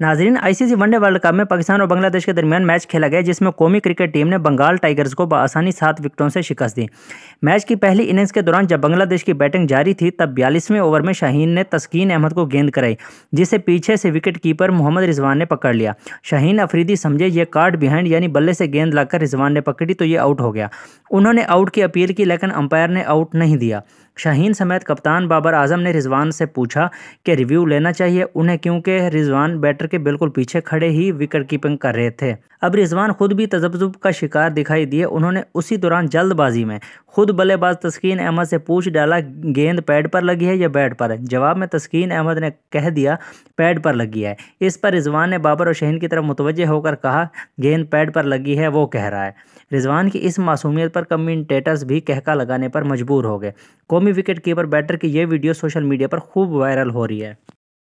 नाजरीन ICC one day world cup में पाकिस्तान और बांग्लादेश के दरमियान मैच खेला गया जिसमें कौमी क्रिकेट टीम ने बंगाल टाइगर्स को बसानी सात विकेटों से शिकस्त दी मैच की पहली इनिंग्स के दौरान जब बांग्लादेश की बैटिंग जारी थी तब बयालीसवें ओवर में शाहीन ने तस्कीन अहमद को गेंद कराई जिसे पीछे से विकेट कीपर मोहम्मद रिजवान ने पकड़ लिया शाहीन अफरीदी समझे ये कार्ड बिहाइंड यानी बल्ले से गेंद लाकर रिजवान ने पकड़ी तो ये आउट हो गया उन्होंने आउट की अपील की लेकिन अंपायर ने आउट नहीं दिया शाहीन समेत कप्तान बाबर आजम ने रिजवान से पूछा कि रिव्यू लेना चाहिए उन्हें क्योंकि रिजवान बैटर के बिल्कुल पीछे खड़े ही विकेट कीपिंग कर रहे थे अब रिजवान खुद भी तजब्जुब का शिकार दिखाई दिए उन्होंने उसी दौरान जल्दबाजी में खुद बल्लेबाज तस्कीन अहमद से पूछ डाला गेंद पैड पर लगी है या बैट पर है जवाब में तस्कीन अहमद ने कह दिया पैड पर लगी है इस पर रिजवान ने बाबर और शहीन की तरफ मुतवजह होकर कहा गेंद पैड पर लगी है वो कह रहा है रिजवान की इस मासूमियत पर कमेंटेटर्स भी कहका लगाने पर मजबूर हो गए कौमी विकेट कीपर बैटर की यह वीडियो सोशल मीडिया पर खूब वायरल हो रही है